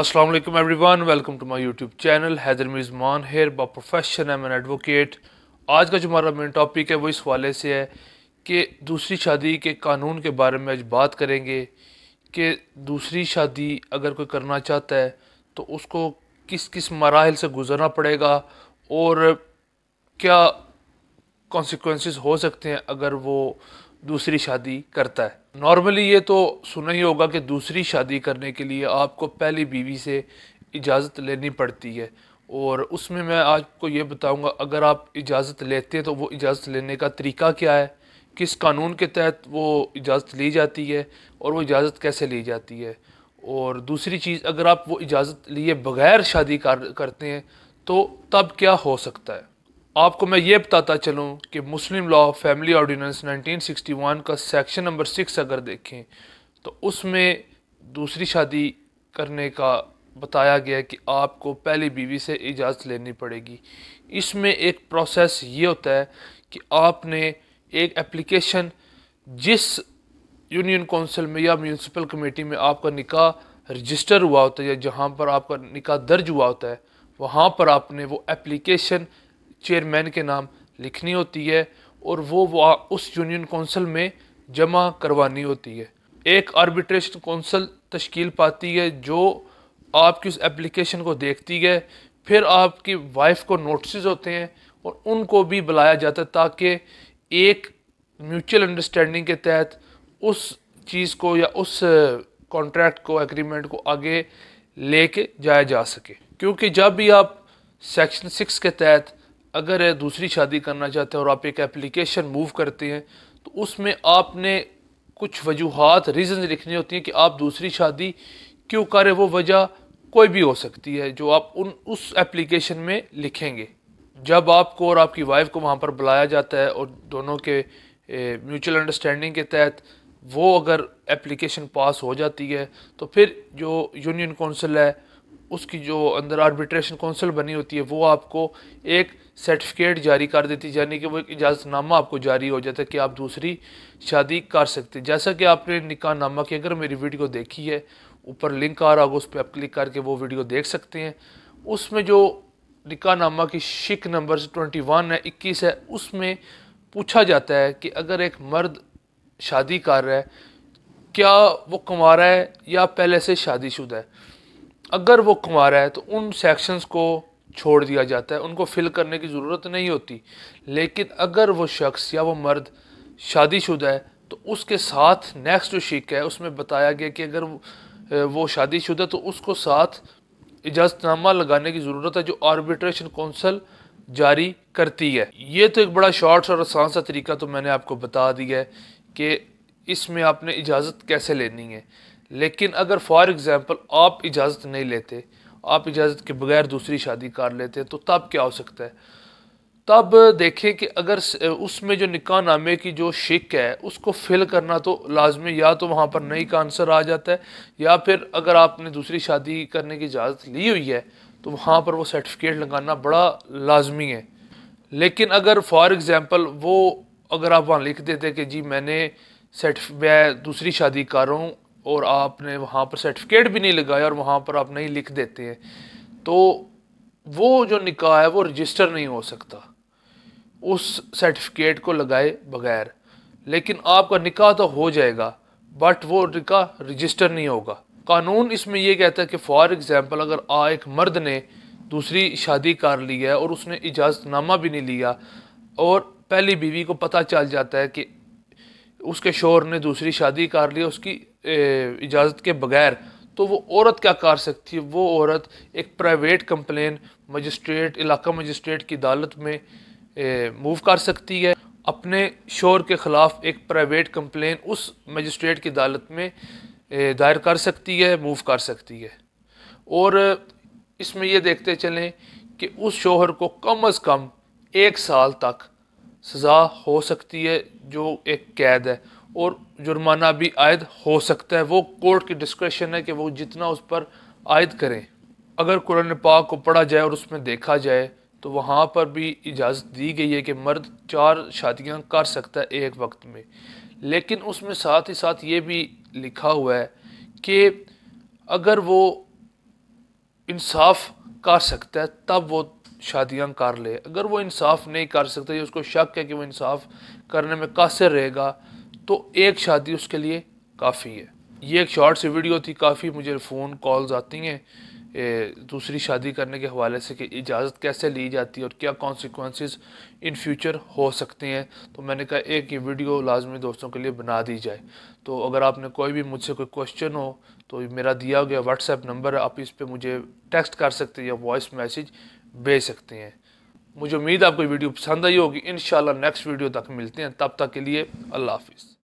every everyone welcome to my YouTube channel Haider मिज़मान here by profession am an advocate आज का जो हमारा मेन टॉपिक है वो इस हवाले से है कि दूसरी शादी के कानून के बारे में आज बात करेंगे कि दूसरी शादी अगर कोई करना चाहता है तो उसको किस किस मराहल से गुजरना पड़ेगा और क्या कॉन्सिक्वेंसेस हो सकते हैं अगर वो दूसरी शादी करता है नॉर्मली ये तो सुना ही होगा कि दूसरी शादी करने के लिए आपको पहली बीवी से इजाज़त लेनी पड़ती है और उसमें मैं आपको ये बताऊंगा अगर आप इजाज़त लेते हैं तो वो इजाज़त लेने का तरीका क्या है किस कानून के तहत वो इजाज़त ली जाती है और वो इजाज़त कैसे ली जाती है और दूसरी चीज़ अगर आप वो इजाज़त लिए बग़ैर शादी कर करते हैं तो तब क्या हो सकता है आपको मैं ये बताता चलूँ कि मुस्लिम लॉ फैमिली सिक्सटी 1961 का सेक्शन नंबर सिक्स अगर देखें तो उसमें दूसरी शादी करने का बताया गया कि आपको पहली बीवी से इजाज़त लेनी पड़ेगी इसमें एक प्रोसेस ये होता है कि आपने एक एप्लीकेशन जिस यूनियन काउंसिल में या म्यूनसिपल कमेटी में आपका निका रजिस्टर हुआ होता है या जहाँ पर आपका निका दर्ज हुआ होता है वहाँ पर आपने वो एप्लीकेशन चेयरमैन के नाम लिखनी होती है और वो उस यूनियन कौंसिल में जमा करवानी होती है एक आर्बिट्रेशन कौंसिल तश्कील पाती है जो आपकी उस एप्लीकेशन को देखती है फिर आपकी वाइफ को नोटिस होते हैं और उनको भी बुलाया जाता है ताकि एक म्यूचुअल अंडरस्टैंडिंग के तहत उस चीज़ को या उस कॉन्ट्रैक्ट को एग्रीमेंट को आगे लेके जाया जा सके क्योंकि जब भी आप सेक्शन सिक्स के तहत अगर दूसरी शादी करना चाहते हैं और आप एक एप्लीकेशन मूव करते हैं तो उसमें आपने कुछ वजूहत रीज़न लिखनी होती हैं कि आप दूसरी शादी क्यों करें वो वजह कोई भी हो सकती है जो आप उन उस एप्लीकेशन में लिखेंगे जब आपको और आपकी वाइफ को वहाँ पर बुलाया जाता है और दोनों के म्यूचुअल अंडरस्टैंडिंग के तहत वो अगर एप्लीकेशन पास हो जाती है तो फिर जो यूनियन कौंसिल है उसकी जो अंदर आर्बिट्रेशन काउंसिल बनी होती है वो आपको एक सर्टिफिकेट जारी कर देती है यानी कि वो एक इजाज़तनामा आपको जारी हो जाता है कि आप दूसरी शादी कर सकते जैसा कि आपने निका नामा की अगर मेरी वीडियो देखी है ऊपर लिंक आ रहा होगा उस पर आप क्लिक करके वो वीडियो देख सकते हैं उसमें जो निका नामा की शिक नंबर ट्वेंटी वन है इक्कीस है उसमें पूछा जाता है कि अगर एक मर्द शादी कर रहा है क्या वो कमा रहा है या पहले से शादीशुदा है अगर वो कुंवर है तो उन सेक्शंस को छोड़ दिया जाता है उनको फिल करने की ज़रूरत नहीं होती लेकिन अगर वो शख्स या वो मर्द शादीशुदा है तो उसके साथ नेक्स्ट जो शिक है उसमें बताया गया कि अगर वो शादीशुदा तो उसको साथ इजाज़तनामा लगाने की ज़रूरत है जो आर्बिट्रेशन कौंसल जारी करती है ये तो एक बड़ा शॉर्ट और आसान सा तरीका तो मैंने आपको बता दिया है कि इसमें आपने इजाज़त कैसे लेनी है लेकिन अगर फॉर एग्ज़ाम्पल आप इजाज़त नहीं लेते आप इजाज़त के बगैर दूसरी शादी कर लेते तो तब क्या हो सकता है तब देखें कि अगर उसमें जो निका नामे की जो शिक है उसको फिल करना तो लाजमी या तो वहाँ पर नई का आंसर आ जाता है या फिर अगर आपने दूसरी शादी करने की इजाज़त ली हुई है तो वहाँ पर वो सर्टिफिकेट लगाना बड़ा लाजमी है लेकिन अगर फॉर एग्ज़ाम्पल वो अगर आप वहाँ लिख देते कि जी मैंने सेट मैं दूसरी शादी कर रहा हूँ और आपने वहाँ पर सर्टिफिकेट भी नहीं लगाया और वहाँ पर आप नहीं लिख देते हैं तो वो जो निकाह है वो रजिस्टर नहीं हो सकता उस सर्टिफिकेट को लगाए बगैर लेकिन आपका निकाह तो हो जाएगा बट वो निकाह रजिस्टर नहीं होगा कानून इसमें यह कहता है कि फॉर एग्ज़ाम्पल अगर आ एक मर्द ने दूसरी शादी कर ली है और उसने इजाज़तनामा भी नहीं लिया और पहली बीवी को पता चल जाता है कि उसके शोर ने दूसरी शादी कर ली उसकी इजाज़त के बगैर तो वो औरत क्या कर सकती है वो औरत एक प्राइवेट कंप्लेन मजिस्ट्रेट इलाका मजिस्ट्रेट की अदालत में मूव कर सकती है अपने शोर के ख़िलाफ़ एक प्राइवेट कंप्लेन उस मजिस्ट्रेट की अदालत में दायर कर सकती है मूव कर सकती है और इसमें यह देखते चलें कि उस शोहर को कम अज़ कम एक साल तक सज़ा हो सकती है जो एक कैद है और जुर्माना भी आयद हो सकता है वो कोर्ट की डिस्क्रिप्शन है कि वो जितना उस पर आयद करें अगर कुरान पाक को पढ़ा जाए और उसमें देखा जाए तो वहाँ पर भी इजाज़त दी गई है कि मर्द चार शादियाँ कर सकता है एक वक्त में लेकिन उसमें साथ ही साथ ये भी लिखा हुआ है कि अगर वो इंसाफ कर सकता है तब वो शादियाँ कर ले अगर वो इंसाफ नहीं कर सकता या उसको शक है कि वो इंसाफ करने में कासिर रहेगा तो एक शादी उसके लिए काफ़ी है ये एक शॉर्ट सी वीडियो थी काफ़ी मुझे फ़ोन कॉल्स आती हैं दूसरी शादी करने के हवाले से कि इजाज़त कैसे ली जाती है और क्या कॉन्सिक्वेंसेस इन फ्यूचर हो सकते हैं तो मैंने कहा एक ये वीडियो लाजमी दोस्तों के लिए बना दी जाए तो अगर आपने कोई भी मुझसे कोई क्वेश्चन हो तो मेरा दिया गया व्हाट्सएप नंबर आप इस पर मुझे टेक्स्ट कर सकते हैं या वॉइस मैसेज बेच सकते हैं मुझे उम्मीद आपको वीडियो पसंद आई होगी इन नेक्स्ट वीडियो तक मिलते हैं तब तक के लिए अल्लाह हाफिज़